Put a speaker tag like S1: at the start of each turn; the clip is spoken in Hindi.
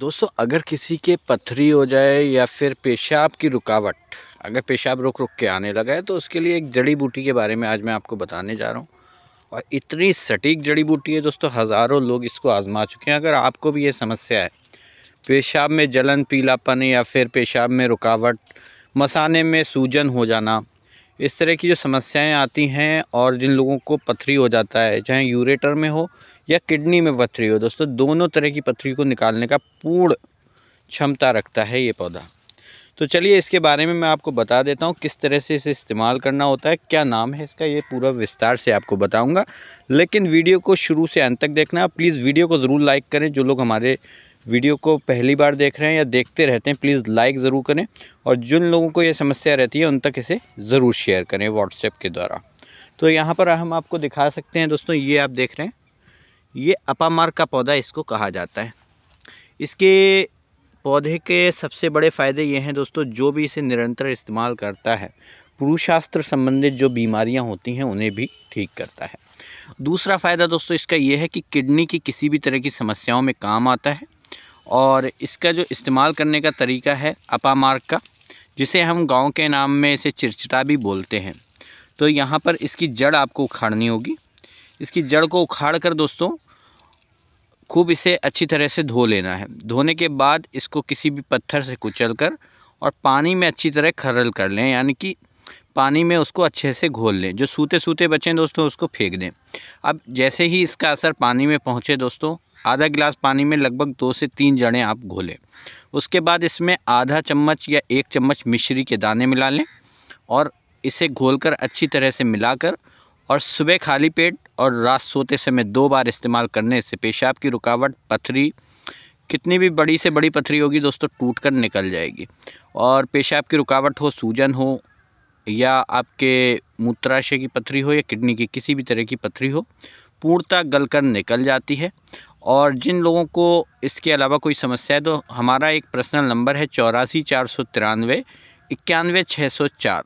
S1: दोस्तों अगर किसी के पथरी हो जाए या फिर पेशाब की रुकावट अगर पेशाब रुक रुक के आने लगा है तो उसके लिए एक जड़ी बूटी के बारे में आज मैं आपको बताने जा रहा हूँ और इतनी सटीक जड़ी बूटी है दोस्तों हज़ारों लोग इसको आज़मा चुके हैं अगर आपको भी ये समस्या है पेशाब में जलन पीलापन या फिर पेशाब में रुकावट मसाने में सूजन हो जाना इस तरह की जो समस्याएं आती हैं और जिन लोगों को पथरी हो जाता है चाहे यूरेटर में हो या किडनी में पथरी हो दोस्तों दोनों तरह की पथरी को निकालने का पूर्ण क्षमता रखता है ये पौधा तो चलिए इसके बारे में मैं आपको बता देता हूँ किस तरह से इसे इस्तेमाल करना होता है क्या नाम है इसका ये पूरा विस्तार से आपको बताऊँगा लेकिन वीडियो को शुरू से अंत तक देखना प्लीज़ वीडियो को ज़रूर लाइक करें जो लोग हमारे वीडियो को पहली बार देख रहे हैं या देखते रहते हैं प्लीज़ लाइक ज़रूर करें और जिन लोगों को ये समस्या रहती है उन तक इसे ज़रूर शेयर करें व्हाट्सएप के द्वारा तो यहाँ पर हम आपको दिखा सकते हैं दोस्तों ये आप देख रहे हैं ये अपामार का पौधा इसको कहा जाता है इसके पौधे के सबसे बड़े फ़ायदे ये हैं दोस्तों जो भी इसे निरंतर इस्तेमाल करता है पुरुषास्त्र संबंधित जो बीमारियां होती हैं उन्हें भी ठीक करता है दूसरा फ़ायदा दोस्तों इसका यह है कि किडनी की किसी भी तरह की समस्याओं में काम आता है और इसका जो इस्तेमाल करने का तरीका है अपामार्ग का जिसे हम गांव के नाम में इसे चिड़चिटा भी बोलते हैं तो यहाँ पर इसकी जड़ आपको उखाड़नी होगी इसकी जड़ को उखाड़ कर दोस्तों खूब इसे अच्छी तरह से धो लेना है धोने के बाद इसको किसी भी पत्थर से कुचल कर और पानी में अच्छी तरह खरल कर लें यानी कि पानी में उसको अच्छे से घोल लें जो सूते सूते बचें दोस्तों उसको फेंक दें अब जैसे ही इसका असर पानी में पहुँचे दोस्तों आधा गिलास पानी में लगभग दो से तीन जड़ें आप घोलें उसके बाद इसमें आधा चम्मच या एक चम्मच मिश्री के दाने मिला लें और इसे घोलकर अच्छी तरह से मिलाकर और सुबह खाली पेट और रात सोते समय दो बार इस्तेमाल करने से पेशाब की रुकावट पथरी कितनी भी बड़ी से बड़ी पथरी होगी दोस्तों टूट कर निकल जाएगी और पेशाब की रुकावट हो सूजन हो या आपके मूत्राशय की पथरी हो या किडनी की किसी भी तरह की पथरी हो पूर्णतः गल कर निकल जाती है और जिन लोगों को इसके अलावा कोई समस्या है तो हमारा एक पर्सनल नंबर है चौरासी चार सौ तिरानवे इक्यानवे छः सौ चार